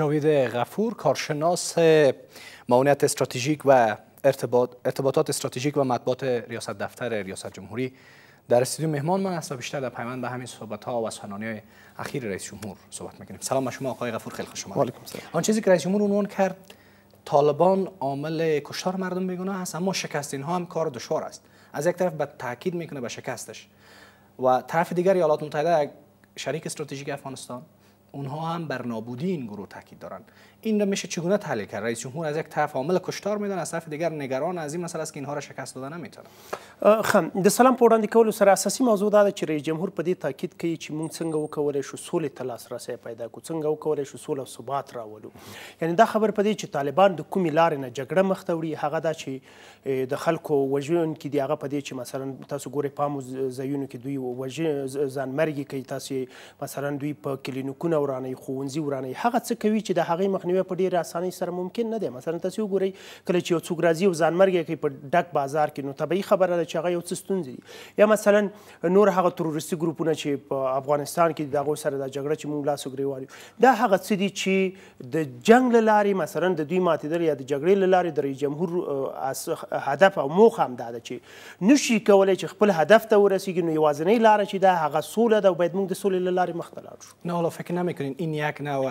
جاوید غفور کارشناس معاونیت استراتژیک و ارتباطات استراتژیک و مطبوعات ریاست دفتر ریاست جمهوری در استودیو مهمان من است و بیشتر در پیمان به همین صحبت ها و های اخیر رئیس جمهور صحبت میکنیم سلام به شما آقای غفور خیلی خوش اومدید آن چیزی که رئیس جمهور عنوان کرد طالبان عامل کشتار مردم بیگناه هست اما شکست اینها هم کار دشوار است از یک طرف به تاکید میکنه به شکستش و طرف دیگر ایالات متحده شریک استراتژیک افغانستان اونها هم بر نابودی این گروه تاکید دارند این را میشه چگونه تحلیل کرد رئیس جمهور از یک طرف عامل کشتار میدن از طرف دیگر نگران از این مسئله است که اینها را شکست دادن نمیتونه خم د سلام په وړاندې کولو سره اساسي موضوع دا ده چې رئیس جمهور په دې تاکید کوي چې موږ څنګه وکولای شو سولې ته لاسرسی پیدا کړو څنګه وکولای شو سوله او ثبات راولو یعنی دا خبر په دې چې طالبان د کومې لارې نه جګړه مخ ته وړي هغه دا چې د خلکو وژن کې دی هغه په دې چې مثلا تاسو ګورئ پامو ځایونو کې دوی وژن ځانمرګي کوي تاسو مثلا دوی په کلینیکونو ورانه ښوونځي ورانه هغه څه کوي چې د هغې مخ مخنیوي په ډیره اسانۍ سره ممکن نه دی مثلا تاسو وګورئ کله چې یو څوک راځي او ځانمرګی کوي په ډک بازار کې نو طبیعي خبره ده چې هغه یو څه ستونزې دي یا مثلا نور هغه تروریستي ګروپونه چې په افغانستان کې د هغوی سره دا جګړه چې موږ لاس وګرېوالو دا هغه څه دي چې د جنگ له لارې مثلا د دوی ماتېدل یا د جګړې له لارې د رئیس جمهور هدف او موخه هم دا ده چې نشي کولای چې خپل هدف ته ورسیږي نو یوازینۍ لاره چې ده هغه سوله ده او باید موږ د سولې له لارې مخ ته لاړ شو نه فکر نمیکنین این یک نوع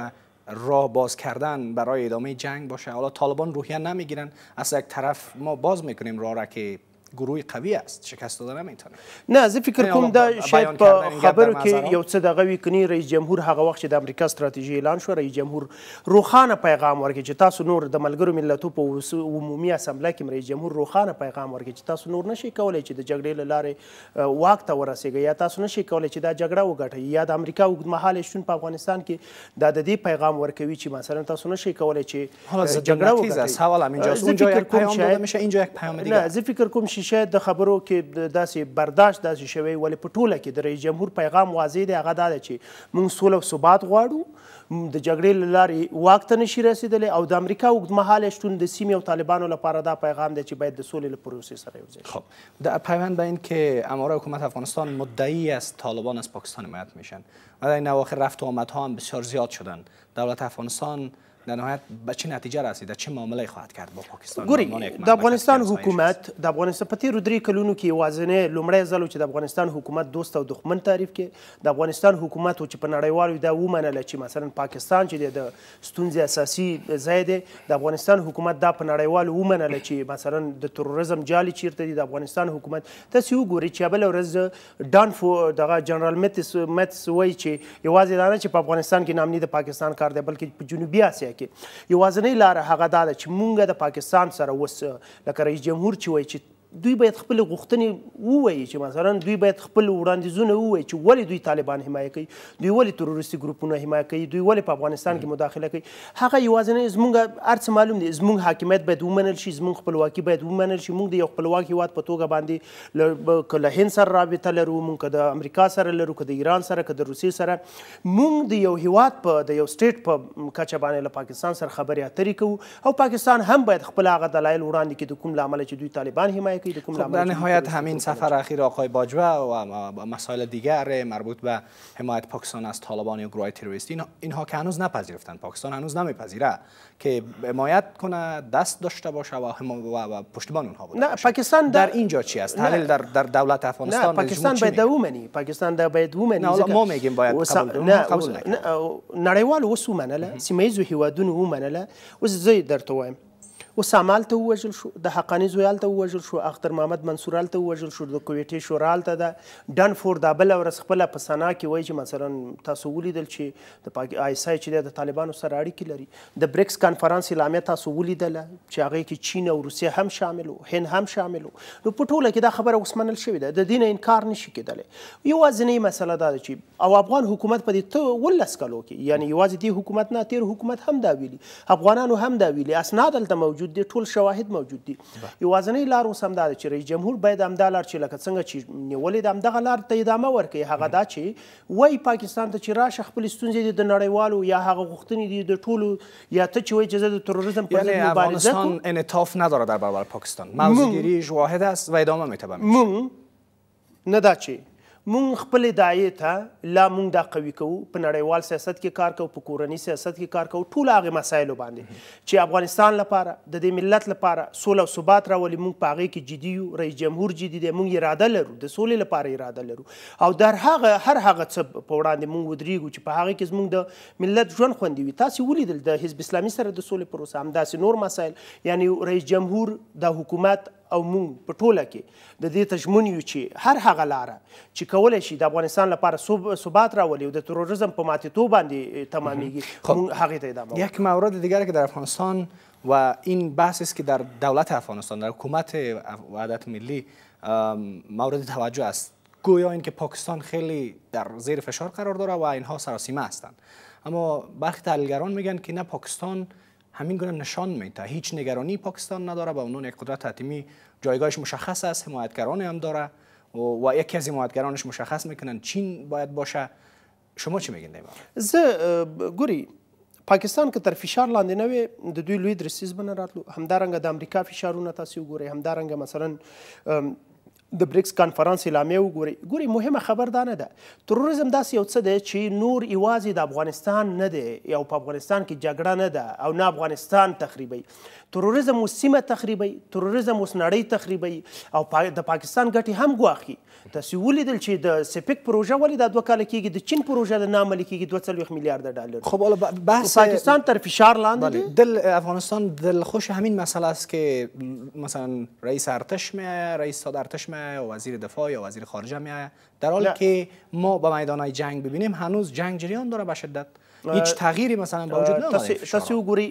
راه باز کردن برای ادامه جنگ باشه حالا طالبان روحیه نمیگیرن از یک طرف ما باز میکنیم راه را که گروهی قوي است شکست دادن نمیتونه نه زه فکر کوم دا شاید په خبرو کې یو څه دغه وی کني رئیس جمهور هغه وخت چې د امریکا ستراتیژي اعلان شو رئیس جمهور روخانه پیغام ورکړي چې تاسو نور د ملګرو ملتونو په عمومي اسمبلی کې رئیس جمهور روخانه پیغام ورکړي چې تاسو نور نشي کولای چې د جګړې لارې واک ته ورسیږي یا تاسو نشي کولای چې دا جګړه وګټي یا د امریکا اوږدمهاله شتون په افغانستان کې دا د دې پیغام ورکوي چې مثلا تاسو نشي کولای چې جګړه وګټي حالا من جاست اونجا یک پیام داده میشه اینجا یک پیام دیگه نه زه فکر کوم شیشه د خبرو کې داسې برداشت داسې شوی ولې په ټوله کې د رئیس جمهور پیغام واضح دی هغه دا دی چې موږ سوله او ثبات غواړو د جګړې له لارې واک ته نشي رسېدلی او د امریکا اوږدمهاله شتون د سیمې او طالبانو لپاره دا پیغام دی چې باید د سولې له پروسې سره یوځای خب در پیوند به این که اماره حکومت افغانستان مدعی از طالبان از پاکستان حمایت میشن و در این اواخر رفت و آمدها هم بسیار زیاد شدن دولت افغانستان در نهایت به چه نتیجه رسید چه معامله خواهد کرد با پاکستان ګوري د افغانستان حکومت د افغانستان په تیر درې کلونو کې وازنه لمړی ځل چې د افغانستان حکومت دوست او دښمن تعریف کې د افغانستان حکومت چې په نړیوالو دا ومنل چې مثلا پاکستان چې د ستونزې اساسي ځای دی د افغانستان حکومت دا په نړیوالو ومنل چې مثلا د تروریزم جالي چیرته دی د افغانستان حکومت تاسو وګورئ چې بل ورځ ډان فو دغه جنرال متس متس وای چې چې یوازې دا نه چې په افغانستان کې نامني د پاکستان کار دی بلکې په جنوبي اسیا کې یوازنۍ لار هغه دا ده چې مونږ د پاکستان سره وس لکه رئیس جمهور چې وایي چې دوی باید خپل غوښتنې ووایي چې مثلا دوی باید خپل وړاندیزونه ووایي چې ولې دوی طالبان حمایه کوي دوی ولې تروریستي ګروپونه حمایه کوي دوی ولې په افغانستان کې مداخله کوي هغه یوازینی زموږ هر څه معلوم دي زموږ حاکمیت باید ومنل شي زموږ خپلواکي باید ومنل شي موږ د یو خپلواک هیواد په توګه باندې که له هند سره رابطه لرو موږ که د امریکا سره لرو که د ایران سره که د روسیې سره موږ د یو هیواد په د یو سټیټ په کچه باندې له پاکستان سره خبرې اترې کوو او پاکستان هم باید خپل هغه دلایل وړاندې کړي د کوم له امله چې دوی طالبان حمایه سعی کنید خب در نهایت همین سفر اخیر آقای باجوه و مسائل دیگر مربوط به حمایت پاکستان از طالبان یا گروه تروریستی اینها که هنوز نپذیرفتن پاکستان هنوز نمیپذیره که حمایت کنه دست داشته باشه و, و, پشتبان اونها بود نه پاکستان در, اینجا چی است تحلیل در در دولت افغانستان نه پاکستان به دومنی پاکستان دا باید دومنی نه ما میگیم باید قبول قبول نریوال نړیوال وسو منله سیمه ییزو هیوادونو ومنله اوس زه در وایم اسامه هلته ووژل شو د حقاني زوی هلته ووژل شو اختر محمد منصور هلته ووژل شو د کویټې شورا هلته ده ډنفور دا بله ورځ خپله په سنا کې وایي چې مثلا تاسو ولیدل چې د آی اس آی چې دی د طالبانو سره اړیکې لري د بریکس کانفرانس اعلامیه تاسو ولیدله چې هغې کې چین او روسیه هم شامل و هند هم شامل و نو په ټوله کې دا خبره اوس منل شوې ده د دې نه انکار نشي کېدلی یوازینۍ مسله دا ده چې او افغان حکومت په دې ولس کالو کې یعنی یوازې دې حکومت نه تېر حکومت هم دا ویلي افغانانو هم دا ویلي اسناد هلته موجود موجود دي ټول شواهد موجود دي یوازنۍ لار اوس همدا ده چې رئیس جمهور باید همدا لار چې لکه څنګه چې نیولې ده همدغه لار ته ادامه ورکړي هغه دا چې وای پاکستان ته چې راشه خپل ستونزې دي د نړیوالو یا هغه غوښتنې دي د ټولو یا ته چې وای چې د تروریسم پر ضد مبارزه افغانستان انعطاف نداره در برابر پاکستان موضوعگیری واحد است و ادامه میتبه میشه نه دا چې مونږ خپل دایې ته لا مونږ دا قوي کوو په نړیوال سیاست کې کار کوو په کورنی سیاست کې کار کوو ټول هغه مسایل باندې چې افغانستان لپاره د دې ملت لپاره سوله او ثبات راولي مونږ په هغه کې جدي یو رئیس جمهور جدي دی مونږ اراده لرو د سولې لپاره اراده لرو او در هغه هر هغه څه په وړاندې مونږ ودرېږو چې په هغه کې زمونږ د ملت ژوند خوندي وي تاسو ولیدل د حزب اسلامي سره د سولې پروسه همداسې نور مسایل یعنی رئیس جمهور د حکومت او مون په ټوله کې د دې چې هر هغه لاره چې کولای شي د افغانستان لپاره ثبات راولي او د تروریزم په ماتېدو باندې تمامیږي مون خب، یک مورد دیگر که در افغانستان و این بحث است که در دولت افغانستان در حکومت وحدت ملی مورد توجه است گویا که پاکستان خیلی در زیر فشار قرار داره و اینها سراسیمه هستند اما برخی تحلیلگران میگن که نه پاکستان همین گونه نشان میده هیچ نگرانی پاکستان نداره با اونون یک قدرت حتمی جایگاهش مشخص است حمایتگران هم داره و, و یکی از حمایتگرانش مشخص میکنن چین باید باشه شما چی میگین دیما ز پاکستان که تر فشار لاندې نه وي د دوی لوی درسیز بنه راتلو همدارنګه د امریکا فشارونه تاسو ګوري همدارنګه مثلا د بریکس کانفرنس اعلامیه وګوري ګوري مهمه خبر دا نه ده تروریزم داسې یو څه دی چې نور ایوازې د افغانستان نه دی او په افغانستان کې جګړه نه ده او نه افغانستان تخریبوي تروریزم اوس سیمه تخریبوي تروریزم اوس نړۍ تخریبوي او پا د پاکستان ګټې هم ګواخي تاسو ولیدل چې د سپیک پروژه ولې دا دوه کاله کېږي د چین پروژه د نامه لیکيږي 2.5 میلیارډ ډالر خب حالا بحث پاکستان تر فشار لاندې دل افغانستان دل خوش همین مسئله است که مثلا رئیس ارتش می رئیس ساد ارتش می میآید یا وزیر دفاع یا وزیر خارجه میآید در حالی که ما به میدان جنگ ببینیم هنوز جنگ جریان داره به شدت هیچ تغییری مثلا به وجود نیامده تاسو وګورئ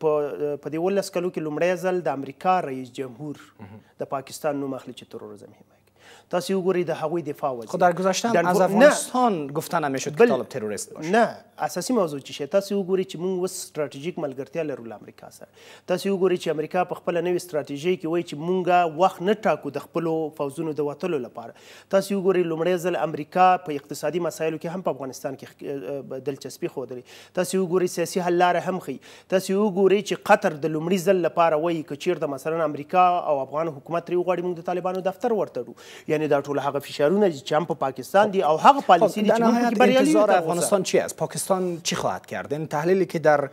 په په دې ولس کلو کې لومړی ځل د امریکا رئیس جمهور د پاکستان نوم اخلي چې ترورزم حمایت تاسو وګورئ د هغوی دفاع وزیر خو در گذشته در... از افغانستان نه. گفته نمیشد بل... که طالب تروریست باشه نه اساسی موضوع چی شه تاسو وګورئ چې موږ وس ستراتیژیک ملګرتیا لرو له امریکا سره تاسو وګورئ چې امریکا په خپل نوې ستراتیژي کې وایي چې موږ وخت نه ټاکو د خپل فوزونو د وټلو لپاره تاسو وګورئ لومړی ځل امریکا په اقتصادي مسایلو کې هم په افغانستان کې دلچسپي خوده تاسو وګورئ سیاسي حل لار هم خي تاسو وګورئ چې قطر د لومړي ځل لپاره وایي چې چیرته مثلا امریکا او افغان حکومت ری وغواړي موږ د طالبانو دفتر ورتړو یعنی در ټول هغه فشارونه چې هم په پاکستان دي او هغه خب، پالیسی چې موږ بریالي افغانستان چی است پاکستان چی خواهد کرد این تحلیلی که در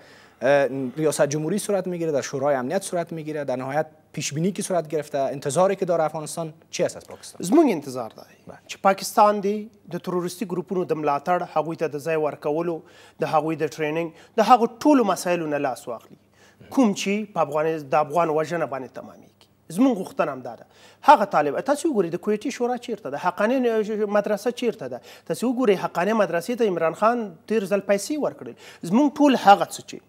ریاست جمهوری صورت میگیره در شورای امنیت صورت میگیره در نهایت پیش بینی که صورت گرفته انتظاری که داره افغانستان چی است از پاکستان زموږ انتظار دی بله. چې پاکستان دی د تروریستی ګروپونو د ملاتړ هغوی ته د ځای ورکولو د هغوی د ټریننګ د هغو ټولو مسایلو نه لاس واخلي کوم چې په افغان د افغان وژنه باندې تمامي زمون غوښتنه هم دا ده هغه طالب تاسو وګورئ د کویټي شورا چیرته ده حقانې مدرسه چیرته ده تاسو وګورئ حقانې مدرسې ته عمران خان تیر ځل پیسې ورکړل زمون ټول هغه څه چې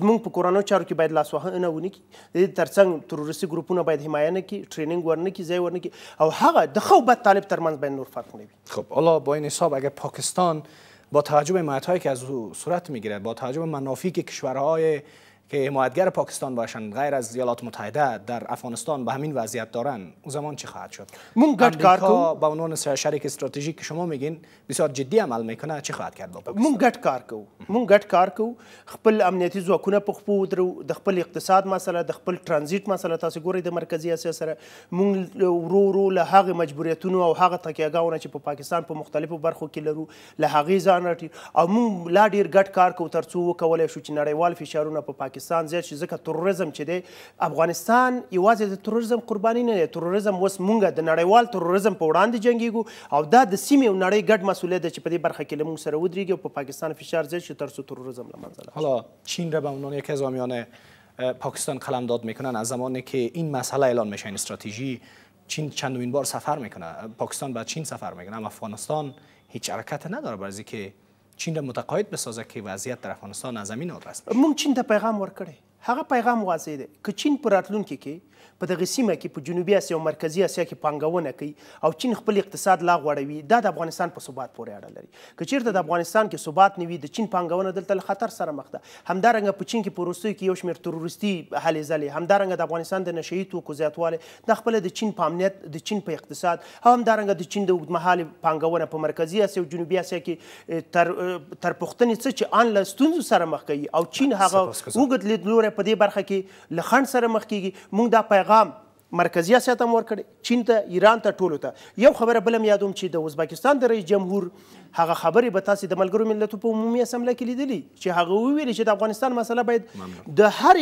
زمونږ په کورنیو چارو کې باید لاسوهنه ونه کړي د دې تر څنګ تروریستي ګروپونه باید حمایه نه کړي ټرینینګ ورنه کړي ځای ورنه کړي او هغه د ښه او بد طالب ترمنځ باید نور فرق نه وي خب حالا با این حساب اگر پاکستان با توجه به معیتهایی که از او صورت میگیرد با توجه به منافعی که کشورهای که حمایتگر پاکستان باشند غیر از ایالات متحده در افغانستان به همین وضعیت دارن او زمان چی خواهد شد مون گډ کار کو به عنوان شریک استراتژیک که شما میگین بسیار جدی عمل میکنه چی خواهد کرد با پاکستان مون گډ کار کو مون گډ کار کو خپل امنیتي ځواکونه په خپو درو د خپل اقتصاد مسله د خپل ترانزیت مسله تاسو ګورئ د مرکزی اسیا سره مون ورو ورو له هغه مجبوریتونو او هغه تکیهګاونه چې په پاکستان په مختلفو برخو کې لرو له هغه ځان او مون لا ډیر ګډ کار کو ترڅو وکولای شو چې نړیوال فشارونه په پاکستان پاکستان زیات شي ځکه ترورزم چې دی افغانستان یوازې د ترورزم قرباني نه دی وس اوس مونږ د نړیوال ترورزم په وړاندې جنګیږو او دا د سیمې او نړۍ ګډ مسؤلیت دی چې په دې برخه کې له سره ودرېږي په پاکستان فشار زیات شي څو ترورزم له منځه حالا چین را به عنوان یک از آمیان پاکستان قلمداد میکنن از زمانی که این مسئله اعلان میشه این استراتژی چین این بار سفر میکنه پاکستان به چین سفر میکنه اما افغانستان هیچ حرکت نداره برای که چین را متقاعد بسازه که وضعیت در افغانستان از زمین است مونږ چین ته پیغام ورکړی هغه پیغام واضح دی که چین په راتلونکي کې په دغه سیمه کې په جنوبي اسیا او مرکزی اسیا کې پانګونه کوي او چین خپل اقتصاد لا غوړوي دا د افغانستان په ثبات پورې اړه لري که چیرته د افغانستان کې ثبات نه وي د چین پانګونه دلته خطر سره مخ ده همدارنګه په چین کې په وروستیو کې یو شمېر تروریستي هلې ځلې همدارنګه د افغانستان د نشه یي توکو زیاتوالی دا خپل د چین په امنیت د چین په اقتصاد همدارنګه د چین د اوږدمهاله پانګونه په مرکزی اسیا او جنوبي اسیا کې تر تر پوښتنې څه چې ان له ستونزو سره مخ کوي او چین هغه وګد لید لوري په دې برخه کې لخند سره مخ کیږي موږ دا پیغام مرکزی اسیا ته مور کړي چین ته ایران ته ټولو ته یو خبره بل م یادوم چې د ازبکستان د رئیس جمهور هغه خبرې به تاسو د ملګرو ملتونو په عمومي اسمبلی کې لیدلی چې هغه ویل چې د افغانستان مسله باید د هر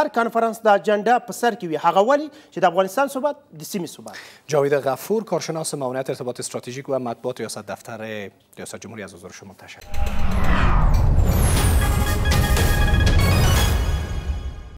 هر کانفرنس د اجنډا په سر کې وي هغه ولی چې د افغانستان ثبات د سیمې ثبات جاوید غفور کارشناس معاونت ارتباط استراتژیک و مطبوعات ریاست دفتر ریاست جمهوری از حضور شما تشکر